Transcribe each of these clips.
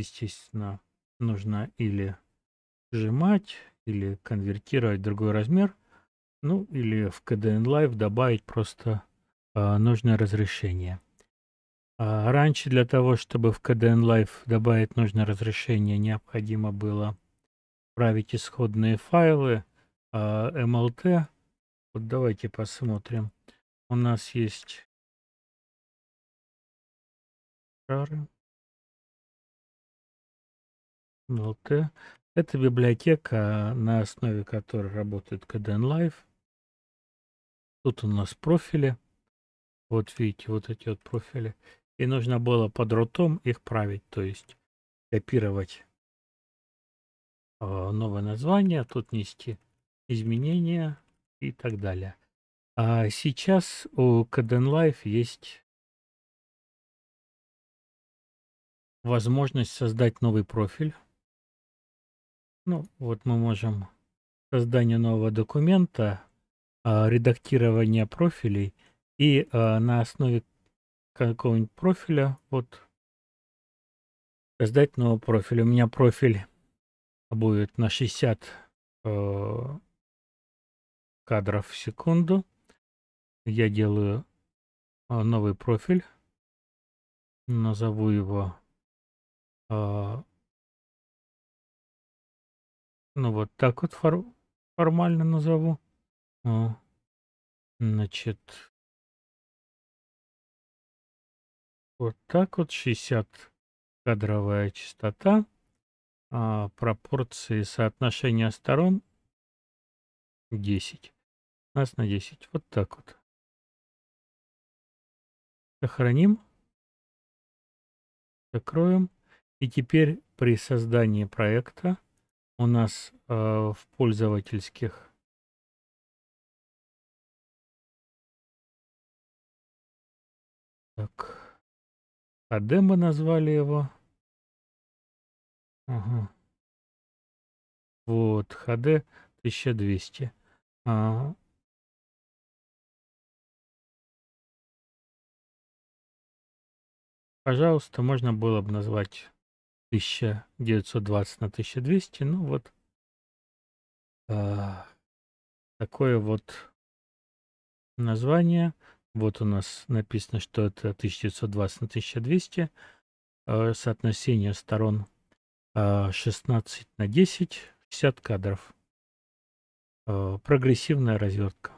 естественно, нужно или сжимать, или конвертировать в другой размер, ну или в KDN Live добавить просто э, нужное разрешение. А раньше для того, чтобы в KDN Live добавить нужное разрешение, необходимо было править исходные файлы э, а, MLT. Вот давайте посмотрим. У нас есть ну, ты. Это библиотека, на основе которой работает KDN Live. Тут у нас профили. Вот видите, вот эти вот профили. И нужно было под рутом их править, то есть копировать э, новое название, тут нести изменения и так далее. А сейчас у KDN Live есть возможность создать новый профиль. Ну, вот мы можем создание нового документа, а, редактирование профилей и а, на основе какого-нибудь профиля, вот, создать новый профиль. У меня профиль будет на 60 а, кадров в секунду. Я делаю новый профиль. Назову его ну, вот так вот фор формально назову. О. А, значит. Вот так вот 60 кадровая частота. А, пропорции соотношения сторон 10. Нас на 10. Вот так вот. Сохраним. Закроем. И теперь при создании проекта у нас э, в пользовательских Так. Адем мы назвали его. Ага. Вот, ХД 1200. А. Пожалуйста, можно было бы назвать 1920 на 1200. Ну вот а, такое вот название. Вот у нас написано, что это 1920 на 1200. А, соотношение сторон а, 16 на 10, 60 кадров. А, прогрессивная развертка.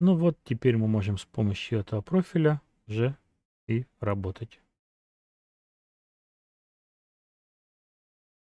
Ну вот теперь мы можем с помощью этого профиля уже и работать.